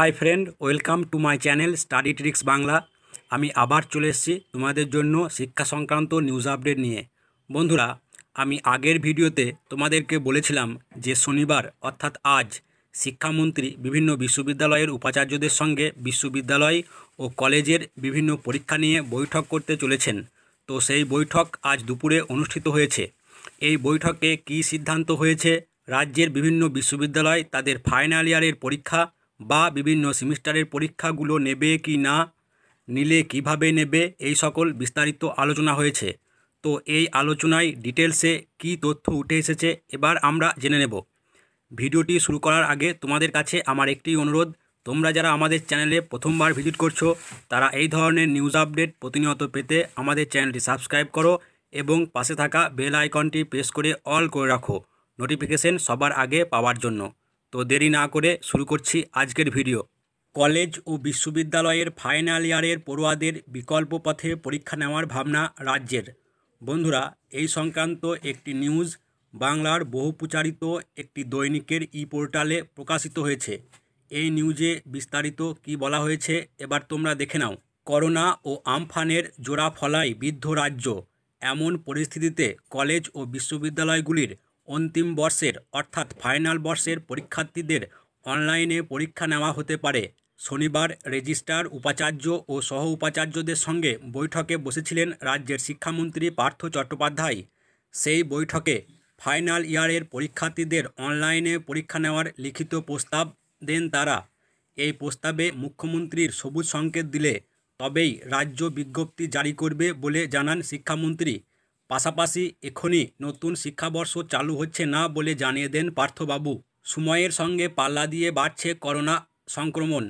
high friend welcome to my channel study tricks Bangla আমি আবার চলে এসেছি তোমাদের জন্য শিক্ষা সংক্রান্ত নিউজ আপডেট নিয়ে বন্ধুরা আমি আগের ভিডিওতে তোমাদেরকে বলেছিলাম যে শনিবার অর্থাৎ আজ শিক্ষামন্ত্রী বিভিন্ন বিশ্ববিদ্যালয়ের উপাচার্যদের সঙ্গে বিশ্ববিদ্যালয় ও কলেজের বিভিন্ন পরীক্ষা নিয়ে বৈঠক করতে চলেছেন তো সেই বৈঠক আজ দুপুরে অনুষ্ঠিত হয়েছে এই বৈঠকে কি সিদ্ধান্ত হয়েছে রাজ্যের বিভিন্ন বিশ্ববিদ্যালয় তাদের ফাইনাল ইয়ারের পরীক্ষা বা বিভিন্ন সেমিস্টারের পরীক্ষাগুলো নেবে কি না নিলে কিভাবে নেবে এই সকল বিস্তারিত আলোচনা হয়েছে তো এই আলোচনায় ডিটেলসে কি তথ্য উঠে এসেছে এবার আমরা জেনে নেব ভিডিওটি শুরু করার আগে তোমাদের কাছে আমার একটি অনুরোধ তোমরা যারা আমাদের চ্যানেলে প্রথমবার ভিজিট করছো তারা এই ধরনের নিউজ আপডেট প্রতিনিয়ত পেতে আমাদের চ্যানেলটি সাবস্ক্রাইব করো এবং পাশে থাকা বেল আইকনটি প্রেস করে অল করে রাখো নোটিফিকেশন সবার আগে পাওয়ার জন্য তো দেরি না করে শুরু করছি আজকের ভিডিও কলেজ ও বিশ্ববিদ্যালয়ের ফাইনাল ইয়ারের পড়ুয়াদের বিকল্প পথে পরীক্ষা নেওয়ার ভাবনা রাজ্যের বন্ধুরা এই সংক্রান্ত একটি নিউজ বাংলার বহুপ্রচারিত একটি দৈনিকের ই পোর্টালে প্রকাশিত হয়েছে এই নিউজে বিস্তারিত কি বলা হয়েছে এবার তোমরা দেখে নাও করোনা ও আমফানের জোড়া ফলায় বৃদ্ধ রাজ্য এমন পরিস্থিতিতে কলেজ ও বিশ্ববিদ্যালয়গুলির অন্তিম বর্ষের অর্থাৎ ফাইনাল বর্ষের পরীক্ষার্থীদের অনলাইনে পরীক্ষা নেওয়া হতে পারে শনিবার রেজিস্ট্রার উপাচার্য ও সহ উপাচার্যদের সঙ্গে বৈঠকে বসেছিলেন রাজ্যের শিক্ষামন্ত্রী পার্থ চট্টোপাধ্যায় সেই বৈঠকে ফাইনাল ইয়ারের পরীক্ষার্থীদের অনলাইনে পরীক্ষা নেওয়ার লিখিত প্রস্তাব দেন তারা এই প্রস্তাবে মুখ্যমন্ত্রীর সবুজ সংকেত দিলে তবেই রাজ্য বিজ্ঞপ্তি জারি করবে বলে জানান শিক্ষামন্ত্রী পাশাপাশি এখনই নতুন শিক্ষাবর্ষ চালু হচ্ছে না বলে জানিয়ে দেন পার্থবাবু সময়ের সঙ্গে পাল্লা দিয়ে বাড়ছে করোনা সংক্রমণ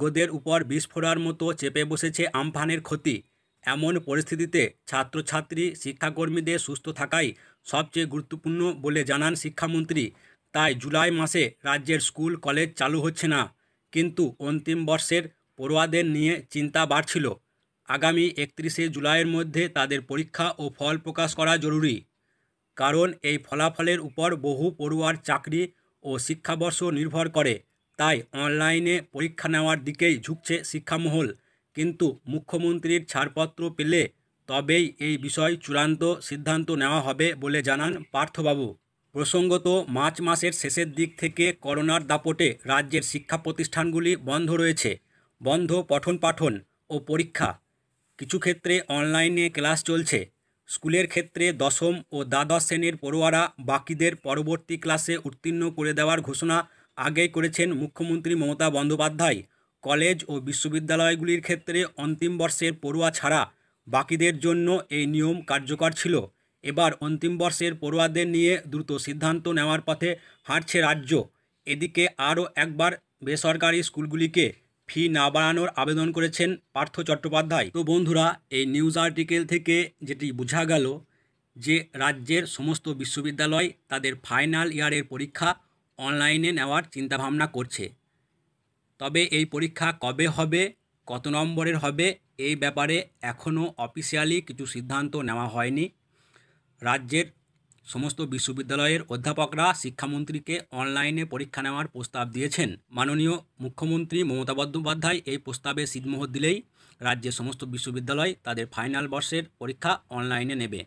গোদের উপর বিস্ফোরার মতো চেপে বসেছে আমফানের ক্ষতি এমন পরিস্থিতিতে ছাত্রছাত্রী শিক্ষাকর্মীদের সুস্থ থাকাই সবচেয়ে গুরুত্বপূর্ণ বলে জানান শিক্ষামন্ত্রী তাই জুলাই মাসে রাজ্যের স্কুল কলেজ চালু হচ্ছে না কিন্তু অন্তিম বর্ষের পড়ুয়াদের নিয়ে চিন্তা বাড়ছিল আগামী একত্রিশে জুলাইয়ের মধ্যে তাদের পরীক্ষা ও ফল প্রকাশ করা জরুরি কারণ এই ফলাফলের উপর বহু পড়ুয়ার চাকরি ও শিক্ষাবর্ষ নির্ভর করে তাই অনলাইনে পরীক্ষা নেওয়ার দিকেই ঝুঁকছে শিক্ষামহল কিন্তু মুখ্যমন্ত্রীর ছাড়পত্র পেলে তবেই এই বিষয় চূড়ান্ত সিদ্ধান্ত নেওয়া হবে বলে জানান পার্থবাবু প্রসঙ্গত মার্চ মাসের শেষের দিক থেকে করোনার দাপটে রাজ্যের শিক্ষা প্রতিষ্ঠানগুলি বন্ধ রয়েছে বন্ধ পঠন পাঠন ও পরীক্ষা কিছু ক্ষেত্রে অনলাইনে ক্লাস চলছে স্কুলের ক্ষেত্রে দশম ও দ্বাদশ শ্রেণীর পড়ুয়ারা বাকিদের পরবর্তী ক্লাসে উত্তীর্ণ করে দেওয়ার ঘোষণা আগেই করেছেন মুখ্যমন্ত্রী মমতা বন্দ্যোপাধ্যায় কলেজ ও বিশ্ববিদ্যালয়গুলির ক্ষেত্রে অন্তিম বর্ষের পড়ুয়া ছাড়া বাকিদের জন্য এই নিয়ম কার্যকর ছিল এবার অন্তিম বর্ষের পড়ুয়াদের নিয়ে দ্রুত সিদ্ধান্ত নেওয়ার পথে হাঁটছে রাজ্য এদিকে আরও একবার বেসরকারি স্কুলগুলিকে ফি না বাড়ানোর আবেদন করেছেন পার্থ চট্টোপাধ্যায় তো বন্ধুরা এই নিউজ আর্টিকেল থেকে যেটি বোঝা গেল যে রাজ্যের সমস্ত বিশ্ববিদ্যালয় তাদের ফাইনাল ইয়ারের পরীক্ষা অনলাইনে নেওয়ার চিন্তাভাবনা করছে তবে এই পরীক্ষা কবে হবে কত নম্বরের হবে এই ব্যাপারে এখনও অফিসিয়ালি কিছু সিদ্ধান্ত নেওয়া হয়নি রাজ্যের সমস্ত বিশ্ববিদ্যালয়ের অধ্যাপকরা শিক্ষামন্ত্রীকে অনলাইনে পরীক্ষা নেওয়ার প্রস্তাব দিয়েছেন মাননীয় মুখ্যমন্ত্রী মমতা বন্দ্যোপাধ্যায় এই প্রস্তাবে সিদমোহর দিলেই রাজ্যের সমস্ত বিশ্ববিদ্যালয় তাদের ফাইনাল বর্ষের পরীক্ষা অনলাইনে নেবে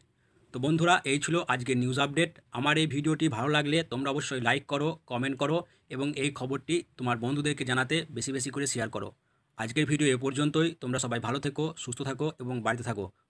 তো বন্ধুরা এই ছিল আজকের নিউজ আপডেট আমার এই ভিডিওটি ভালো লাগলে তোমরা অবশ্যই লাইক করো কমেন্ট করো এবং এই খবরটি তোমার বন্ধুদেরকে জানাতে বেশি বেশি করে শেয়ার করো আজকের ভিডিও এ পর্যন্তই তোমরা সবাই ভালো থেকো সুস্থ থাকো এবং বাড়িতে থাকো